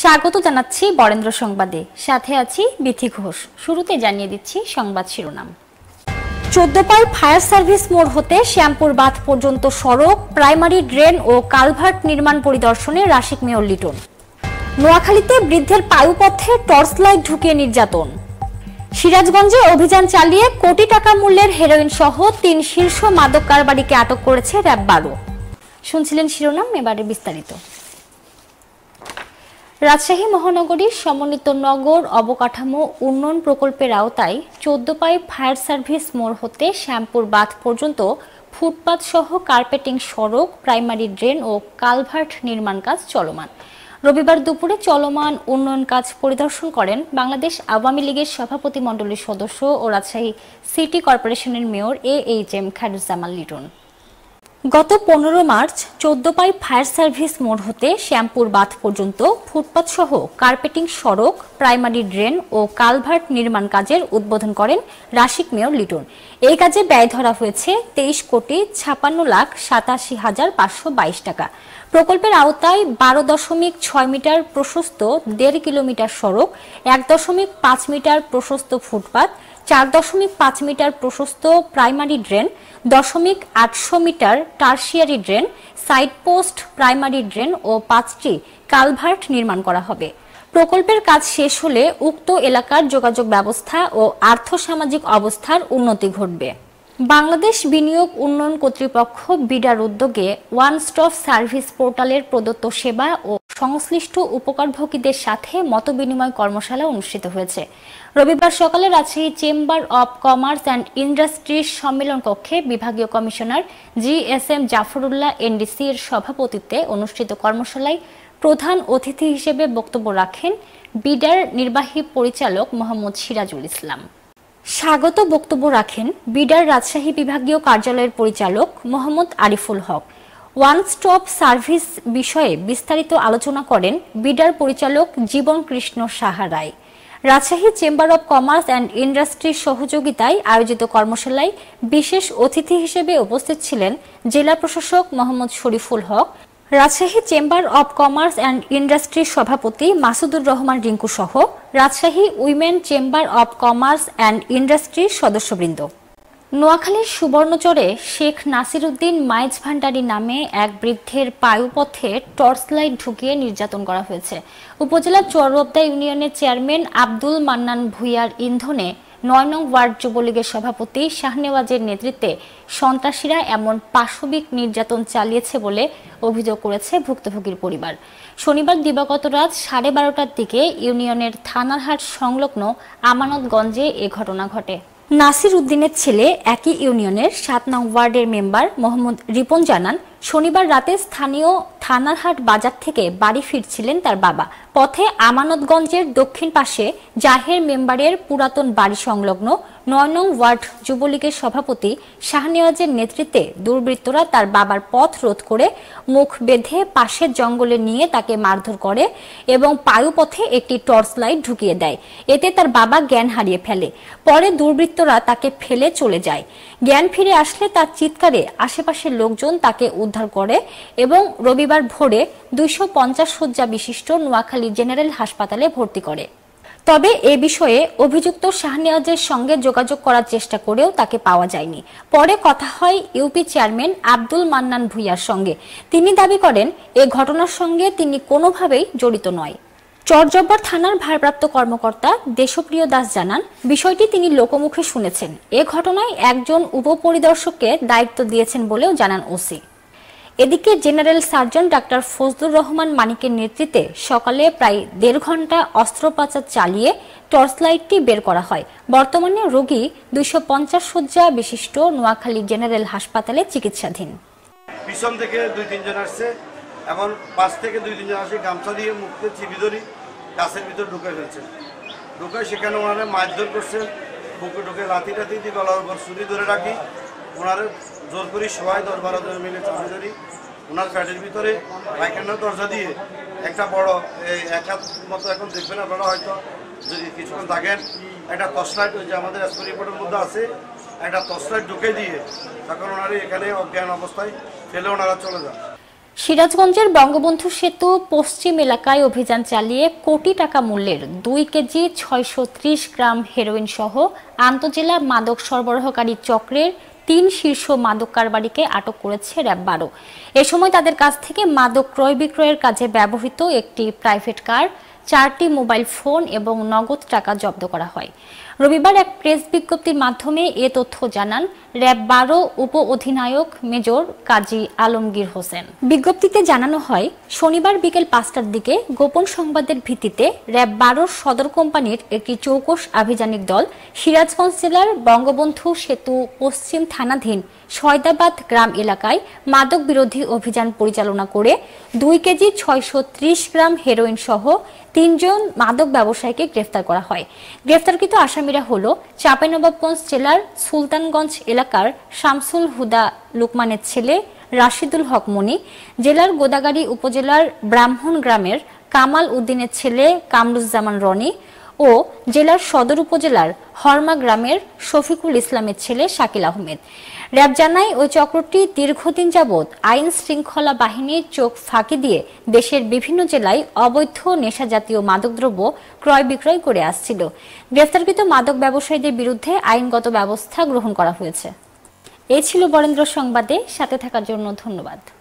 স্বাগত জানাচ্ছি বরেন্দ্র সংবাদে সাথে আছি বিথি ঘোষ শুরুতে জানিয়ে দিচ্ছি সংবাদ শিরোনাম চোদ্দপাই ফায়ার সার্ভিস মোড় হতে শ্যামপুর বাঁধ পর্যন্ত সড়ক প্রাইমারি ড্রেন ও কালভার্ট নির্মাণ পরিদর্শনে রাশিক মেয়র লিটন নোয়াখালীতে বৃদ্ধের পায়ুপথে টর্চ লাইট ঢুকিয়ে নির্যাতন সিরাজগঞ্জে অভিযান চালিয়ে কোটি টাকা মূল্যের হেরোইন সহ তিন শীর্ষ মাদক কারবারিকে আটক করেছে র্যাব বারো শুনছিলেন শিরোনাম এবারে বিস্তারিত রাজশাহী মহানগরীর সমন্বিত নগর অবকাঠামো উন্নয়ন প্রকল্পের আওতায় চোদ্দ পাইপ ফায়ার সার্ভিস মোড় হতে শ্যামপুর বাঁধ পর্যন্ত ফুটপাত সহ কার্পেটিং সড়ক প্রাইমারি ড্রেন ও কালভার্ট নির্মাণ কাজ চলমান রবিবার দুপুরে চলমান উন্নয়ন কাজ পরিদর্শন করেন বাংলাদেশ আওয়ামী লীগের সভাপতিমণ্ডলীর সদস্য ও রাজশাহী সিটি কর্পোরেশনের mayor A H M Khairuzzaman Liton গত পনেরো মার্চ চোদ্দপাই ফায়ার সার্ভিস মোড় হতে শ্যামপুর বাঁধ পর্যন্ত ফুটপাত সহ কার্পেটিং সড়ক প্রাইমারি ড্রেন ও কালভার্ট নির্মাণ কাজের উদ্বোধন করেন রাশিক মেয়র লিটন এই কাজে ব্যয় ধরা হয়েছে তেইশ কোটি ছাপান্ন লাখ সাতাশি হাজার পাঁচশো বাইশ টাকা প্রকল্পের আওতায় বারো দশমিক ছয় মিটার প্রশস্ত দেড় কিলোমিটার সড়ক এক দশমিক পাঁচ মিটার প্রশস্ত ফুটপাত চার দশমিক পাঁচ মিটার প্রশস্ত প্রাইমারি ড্রেন দশমিক আটশো metre tertiary drain side post primary drain ও পাঁচটি কালভার্ট নির্মাণ করা হবে প্রকল্পের কাজ শেষ হলে উক্ত এলাকার যোগাযোগ ব্যবস্থা ও আর্থসামাজিক অবস্থার উন্নতি ঘটবে বাংলাদেশ বিনিয়োগ উন্নয়ন কর্তৃপক্ষ বিডার উদ্যোগে ওয়ান স্টপ সার্ভিস পোর্টালের প্রদত্ত সেবা ও সংশ্লিষ্ট উপকারভোগীদের সাথে মতবিনিময় কর্মশালা অনুষ্ঠিত হয়েছে রবিবার সকালে Rajshahi chamber of commerce and industries সম্মেলন কক্ষে বিভাগীয় commissioner G S M Jafrullah NDC এর সভাপতিত্বে অনুষ্ঠিত কর্মশালায় প্রধান অতিথি হিসেবে বক্তব্য রাখেন বিডার নির্বাহী পরিচালক মোহাম্মদ সিরাজুল ইসলাম স্বাগত বক্তব্য রাখেন বিডার রাজশাহী বিভাগীয় কার্যালয়ের পরিচালক Mohammad Ariful Haque one stop service বিষয়ে বিস্তারিত আলোচনা করেন বিডার পরিচালক Jibon Krishna Saha Roy Rajshahi chamber of commerce and ইন্ডাস্ট্রির সহযোগিতায় আয়োজিত কর্মশালায় বিশেষ অতিথি হিসেবে উপস্থিত ছিলেন জেলা প্রশাসক Mohammad Shariful Haque Rajshahi chamber of commerce and ইন্ডাস্ট্রির সভাপতি মাসুদুর রহমান রিঙ্কু সহ Rajshahi women chamber of commerce and ইন্ডাস্ট্রির সদস্যবৃন্দ নোয়াখালীর সুবর্ণচরে শেখ নাসির উদ্দিন মাইজ ভান্ডারি নামে এক বৃদ্ধের পায়ুপথে টর্চ লাইট ঢুকিয়ে নির্যাতন করা হয়েছে উপজেলা চরবদ্দা ইউনিয়নের চেয়ারম্যান আব্দুল মান্নান ভুইয়ার ইন্ধনে নয় নং ওয়ার্ড যুবলীগের সভাপতি শাহনেওয়াজের নেতৃত্বে সন্ত্রাসীরা এমন পাশবিক নির্যাতন চালিয়েছে বলে অভিযোগ করেছে ভুক্তভোগীর পরিবার শনিবার দিবাগত রাত সাড়ে বারোটার দিকে ইউনিয়নের থানারহাট সংলগ্ন আমানতগঞ্জে এ ঘটনা ঘটে নাসির উদ্দিনের ছেলে একই ইউনিয়নের সাত নং ওয়ার্ডের মেম্বার মোহাম্মদ রিপন জানান শনিবার রাতে স্থানীয় থানারহাট বাজার থেকে বাড়ি ফিরছিলেন তার বাবা পথে আমানতগঞ্জের দক্ষিণ পাশে জাহের মেম্বারের পুরাতন বাড়ি সংলগ্ন নয় নং ওয়ার্ড যুবলীগের সভাপতি শাহনেওয়াজের নেতৃত্বে দুর্বৃত্তরা তার বাবার পথ রোধ করে মুখ বেঁধে পাশের জঙ্গলে নিয়ে তাকে মারধর করে এবং পায়ুপথে একটি টর্চ লাইট ঢুকিয়ে দেয় এতে তার বাবা জ্ঞান হারিয়ে ফেলে পরে দুর্বৃত্তরা তাকে ফেলে চলে যায় জ্ঞান ফিরে আসলে তার চিৎকারে আশেপাশের লোকজন তাকে উদ্ধার করে এবং রবিবার ভোরে দুইশো পঞ্চাশ শয্যা বিশিষ্ট নোয়াখালী জেনারেল হাসপাতালে ভর্তি করে তবে এ বিষয়ে অভিযুক্ত শাহনিয়াজের সঙ্গে যোগাযোগ করার চেষ্টা করেও তাকে পাওয়া যায়নি পরে কথা হয় ইউপি চেয়ারম্যান আব্দুল মান্নান ভুইয়ার সঙ্গে তিনি দাবি করেন এ ঘটনার সঙ্গে তিনি কোনোভাবেই জড়িত নয় চরজব্বর থানার ভারপ্রাপ্ত কর্মকর্তা দেশপ্রিয় দাস জানান বিষয়টি তিনি লোকমুখে শুনেছেন এ ঘটনায় একজন উপপরিদর্শককে দায়িত্ব দিয়েছেন বলেও জানান ওসি এদিকে জেনারেল সার্জন ডাক্তার ফজলুর রহমান মানিকের নেতৃত্বে সকালে প্রায় দেড় ঘন্টা অস্ত্রোপচার চালিয়ে টর্চলাইটটি বের করা হয় বর্তমানে রোগী দুইশো শয্যা বিশিষ্ট নোয়াখালী জেনারেল হাসপাতালে চিকিৎসাধীন পিছন থেকে দুই তিনজন আসছে এখন পাঁচ থেকে দুই তিনজন আসে গামছা দিয়ে মুখতে চিবি ধরি গাছের ভিতর ঢুকে ফেলছে ঢুকে সেখানে ওনারা মাছ ধর করছে বুকে ঢুকে রাতি রাতি দিয়ে গলার উপর ছুরি ধরে রাখি ওনার জোর করি সবাই দশ বারো জন মিলে চাপে ধরি ওনার ফ্ল্যাটের ভিতরে পায়খানার দরজা দিয়ে একটা বড় এই এক হাত মতো এখন দেখবেন আপনারা হয়তো যদি কিছুক্ষণ থাকেন একটা তসলাইট যে আমাদের এসপি রিপোর্টের মধ্যে আছে একটা তসলাইট ঢুকে দিয়ে তখন ওনারই এখানে অজ্ঞান অবস্থায় ফেলে ওনারা চলে যান সিরাজগঞ্জের বঙ্গবন্ধু সেতু পশ্চিম এলাকায় অভিযান চালিয়ে কোটি টাকা মূল্যের দুই কেজি ছয়শো গ্রাম হেরোইন সহ আন্তজেলা মাদক সরবরাহকারী চক্রের তিন শীর্ষ মাদক কারবারিকে আটক করেছে র্যাব বারো এ সময় তাদের কাছ থেকে মাদক ক্রয় বিক্রয়ের কাজে ব্যবহৃত একটি প্রাইভেট কার চারটি মোবাইল ফোন এবং নগদ টাকা জব্দ করা হয় রবিবার এক প্রেস বিজ্ঞপ্তির মাধ্যমে এ তথ্য জানান র্যাব বারো উপ অধিনায়ক মেজর কাজী আলমগীর হোসেন বিজ্ঞপ্তিতে জানানো হয় শনিবার বিকেল পাঁচটার দিকে গোপন সংবাদের ভিত্তিতে র্যাব বারোর সদর কোম্পানির একটি চৌকস আভিযানিক দল সিরাজগঞ্জ জেলার বঙ্গবন্ধু সেতু পশ্চিম থানাধীন সয়দাবাদ গ্রাম এলাকায় মাদক বিরোধী অভিযান পরিচালনা করে দুই কেজি ছয়শো গ্রাম হেরোইন সহ তিনজন মাদক ব্যবসায়ীকে গ্রেফতার করা হয় গ্রেফতারকৃত আসামিরা হল চাঁপাইনবাবগঞ্জ জেলার সুলতানগঞ্জ এলাকার শামসুল হুদা লুকমানের ছেলে রাশিদুল হক মনি জেলার গোদাগাড়ি উপজেলার ব্রাহ্মণ গ্রামের কামাল উদ্দিনের ছেলে কামরুজ্জামান রনি ও জেলার সদর উপজেলার হরমা গ্রামের শফিকুল ইসলামের ছেলে শাকিল আহমেদ র্যাব জানায় ওই চক্রটি দীর্ঘদিন যাবৎ আইন শৃঙ্খলা বাহিনীর চোখ ফাঁকি দিয়ে দেশের বিভিন্ন জেলায় অবৈধ নেশাজাতীয় মাদকদ্রব্য ক্রয় বিক্রয় করে আসছিল গ্রেফতারকৃত মাদক ব্যবসায়ীদের বিরুদ্ধে আইনগত ব্যবস্থা গ্রহণ করা হয়েছে এ ছিল বরেন্দ্র সংবাদে সাথে থাকার জন্য ধন্যবাদ